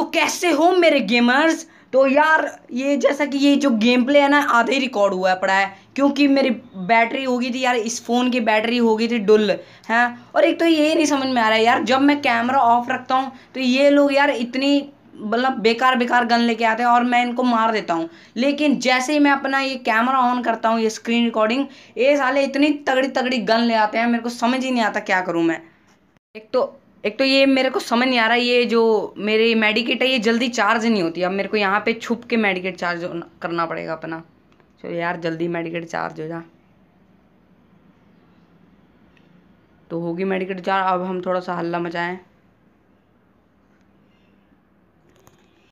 तो कैसे हो मेरे गेमर्स तो यार ये जैसा कि ये जो गेम प्ले है ना आधे रिकॉर्ड हुआ पड़ा है क्योंकि मेरी बैटरी हो गई थी यार इस फ़ोन की बैटरी हो गई थी डुल है और एक तो ये नहीं समझ में आ रहा है यार जब मैं कैमरा ऑफ रखता हूँ तो ये लोग यार इतनी मतलब बेकार बेकार गन लेके आते हैं और मैं इनको मार देता हूँ लेकिन जैसे ही मैं अपना ये कैमरा ऑन करता हूँ ये स्क्रीन रिकॉर्डिंग ये साले इतनी तगड़ी तगड़ी गन ले आते हैं मेरे को समझ ही नहीं आता क्या करूँ मैं एक तो एक तो ये मेरे को समझ नहीं आ रहा ये जो मेरी मेडिकेट है ये जल्दी चार्ज नहीं होती अब मेरे को यहाँ पे छुप के मेडिकेट चार्ज करना पड़ेगा अपना चलो यार जल्दी मेडिकेट चार्ज हो जा तो होगी मेडिकेट चार्ज अब हम थोड़ा सा हल्ला मचाएं